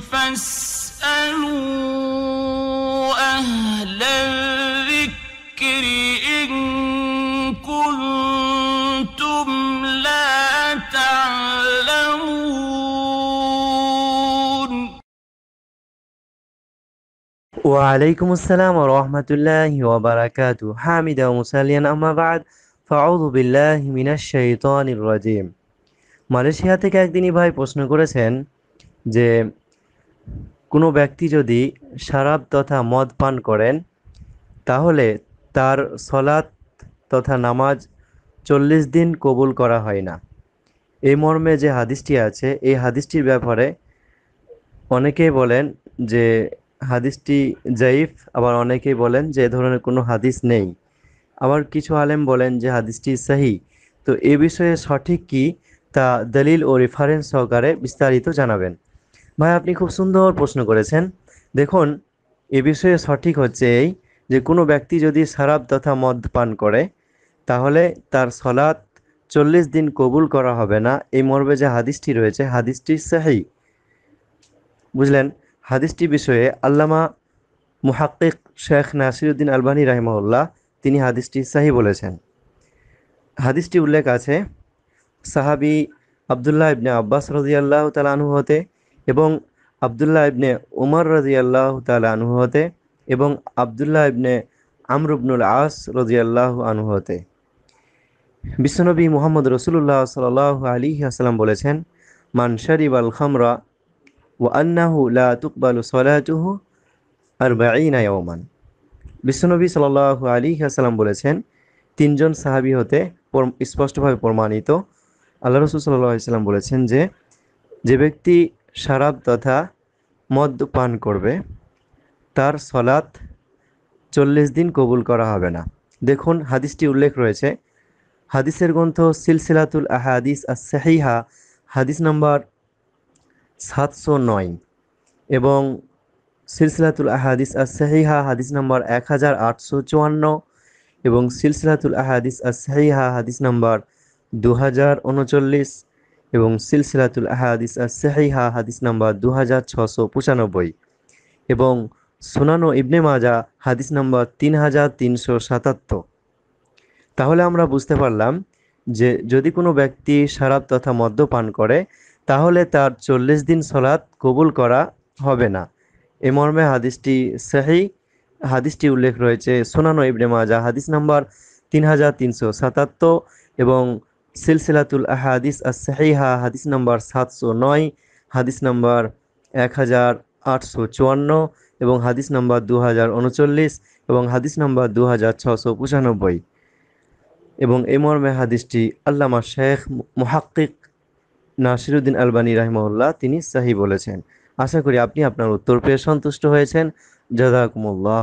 فاسألوا أهل الذكر إن كنتم لا تعلمون وعليكم السلام ورحمة الله وبركاته حامدا ومسليا أما بعد فأعوذ بالله من الشيطان الرجيم Malaysia থেকে একদিনই ভাই প্রশ্ন করেছেন যে কোনো ব্যক্তি যদি শারাব তথা মদ পান করেন তাহলে তার সলাৎ তথা নামাজ চল্লিশ দিন কবুল করা হয় না এই মর্মে যে হাদিসটি আছে এই হাদিসটির ব্যাপারে অনেকেই বলেন যে হাদিসটি জাইফ আবার অনেকেই বলেন যে ধরনের কোনো হাদিস নেই আবার কিছু আলেম বলেন যে হাদিসটি সাহি তো এ বিষয়ে সঠিক কি তা দলিল ও রেফারেন্স সহকারে বিস্তারিত জানাবেন ভাই আপনি খুব সুন্দর প্রশ্ন করেছেন দেখুন এ বিষয়ে সঠিক হচ্ছে এই যে কোনো ব্যক্তি যদি শরাব তথা মদ পান করে তাহলে তার সলাৎ চল্লিশ দিন কবুল করা হবে না এই মর্মে যে হাদিসটি রয়েছে হাদিসটি সাহি বুঝলেন হাদিসটি বিষয়ে আল্লামা মুহাক্কিক শেখ নাসিরুদ্দিন আলবানী রাহিমউল্লাহ তিনি হাদিসটি সাহি বলেছেন হাদিসটি উল্লেখ আছে সাহাবি আবদুল্লাহ ইবনে আব্বাস রজিয়াল্লাহ তালানু হতে এবং আবদুল্লাহ ইবনে উমর রাজি আল্লাহ তালা আনহু এবং আবদুল্লাহ ইবনে আমরুবনুল আস রাজি আল্লাহ আনহু বিশ্বনবী মোহাম্মদ রসুল্লাহ সাল আলী আসালাম বলেছেন মানসারি বাল খামরা ও আন্নাহু লুকবাল তুকবালু সলাতুহু আর বাইনা ওমান বিশ্বনবী সাল আলী আসালাম বলেছেন তিনজন সাহাবি হতে স্পষ্টভাবে প্রমাণিত আল্লাহ রসুল সাল্লাহ ইসলাম বলেছেন যে যে ব্যক্তি শরাব তথা মদ পান করবে তার সলাৎ চল্লিশ দিন কবুল করা হবে না দেখুন হাদিসটি উল্লেখ রয়েছে হাদিসের গ্রন্থ সিলসিলাতুল আহাদিস আসাহিহা হাদিস নাম্বার সাতশো নয় এবং সিলসিলাতুল আহাদিস আসাহিহা হাদিস নাম্বার এক হাজার আটশো চুয়ান্ন এবং সিলসিলাতুল আহাদিস আসাহিহা হাদিস নাম্বার দু হাজার উনচল্লিশ এবং সিলসিলাতুল আহাদিস সেহাইহা হাদিস নাম্বার দু হাজার ছশো পঁচানব্বই এবং সোনানো ইবনে মাজা হাদিস নাম্বার তিন হাজার তিনশো সাতাত্তর তাহলে আমরা বুঝতে পারলাম যে যদি কোনো ব্যক্তি শারাপ তথা মদ্যপান করে তাহলে তার চল্লিশ দিন সলাদ কবুল করা হবে না এ মর্মে হাদিসটি সেহি হাদিসটি উল্লেখ রয়েছে সোনানো ইবনে মাজা হাদিস নাম্বার তিন হাজার তিনশো সাতাত্তর এবং সিলসিলাতুল আহাদিস আসাহিহা হাদিস নম্বর সাতশো নয় হাদিস নম্বর এক হাজার আটশো চুয়ান্ন এবং হাদিস নম্বর দু হাজার উনচল্লিশ এবং হাদিস নম্বর দু হাজার ছশো পঁচানব্বই এবং এই মর্মে হাদিসটি আল্লামা শেখ মুহাক্কিক নাসিরুদ্দিন আলবানী রাহিমউল্লাহ তিনি সাহি বলেছেন আশা করি আপনি আপনার উত্তর পেয়ে সন্তুষ্ট হয়েছেন জাদাকুমুল্লাহ